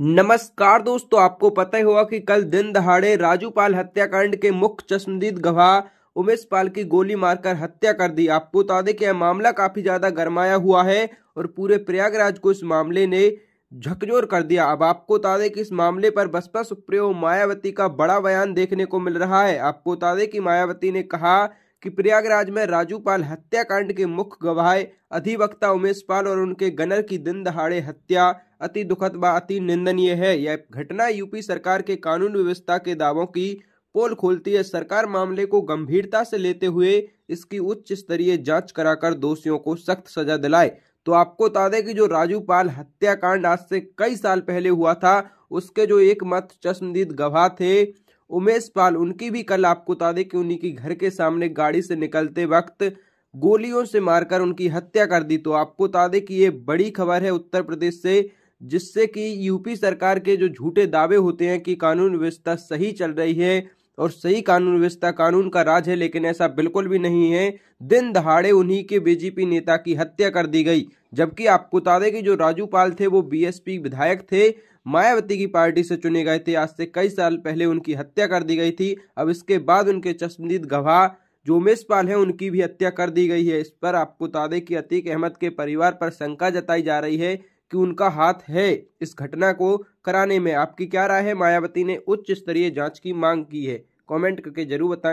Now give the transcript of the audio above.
नमस्कार दोस्तों आपको पता ही होगा कि कल दिन दहाड़े राजू पाल हत्याकांड के मुख्य चश्मदीद गवाह उमेश पाल की गोली मारकर हत्या कर दी आपको बता दें कि यह मामला काफी ज्यादा गरमाया हुआ है और पूरे प्रयागराज को इस मामले ने झकझोर कर दिया अब आपको बता दें कि इस मामले पर बसपा सुप्रियो मायावती का बड़ा बयान देखने को मिल रहा है आपको बता दें कि मायावती ने कहा कि प्रयागराज में राजू पाल हत्याकांड के मुख्य गवाह अधिवक्ता उमेश पाल और उनके गनर की दिन दहाड़े हत्या अति दुखद व अति निंदनीय है यह घटना यूपी सरकार के कानून व्यवस्था के दावों की पोल खोलती है सरकार मामले को गंभीरता से लेते हुए इसकी उच्च स्तरीय जांच कराकर दोषियों को सख्त सजा दिलाए तो आपको बता दें कि जो राजू पाल हत्याकांड आज से कई साल पहले हुआ था उसके जो एकमात्र चश्मदीद गवाह थे उमेश पाल उनकी भी कल आपको बता दें कि उन्हीं के घर के सामने गाड़ी से निकलते वक्त गोलियों से मारकर उनकी हत्या कर दी तो आपको बता दें कि ये बड़ी खबर है उत्तर प्रदेश से जिससे कि यूपी सरकार के जो झूठे दावे होते हैं कि कानून व्यवस्था सही चल रही है और सही कानून व्यवस्था कानून का राज है लेकिन ऐसा बिल्कुल भी नहीं है दिन दहाड़े उन्हीं के बीजेपी नेता की हत्या कर दी गई जबकि आपको बता दें कि जो राजू पाल थे वो बीएसपी विधायक थे मायावती की पार्टी से चुने गए थे आज से कई साल पहले उनकी हत्या कर दी गई थी अब इसके बाद उनके चश्मदीद गवाह जो उमेश पाल है उनकी भी हत्या कर दी गई है इस पर आपको बता दें कि अतीक अहमद के परिवार पर शंका जताई जा रही है कि उनका हाथ है इस घटना को कराने में आपकी क्या राय है मायावती ने उच्च स्तरीय जांच की मांग की है कमेंट करके जरूर बताएं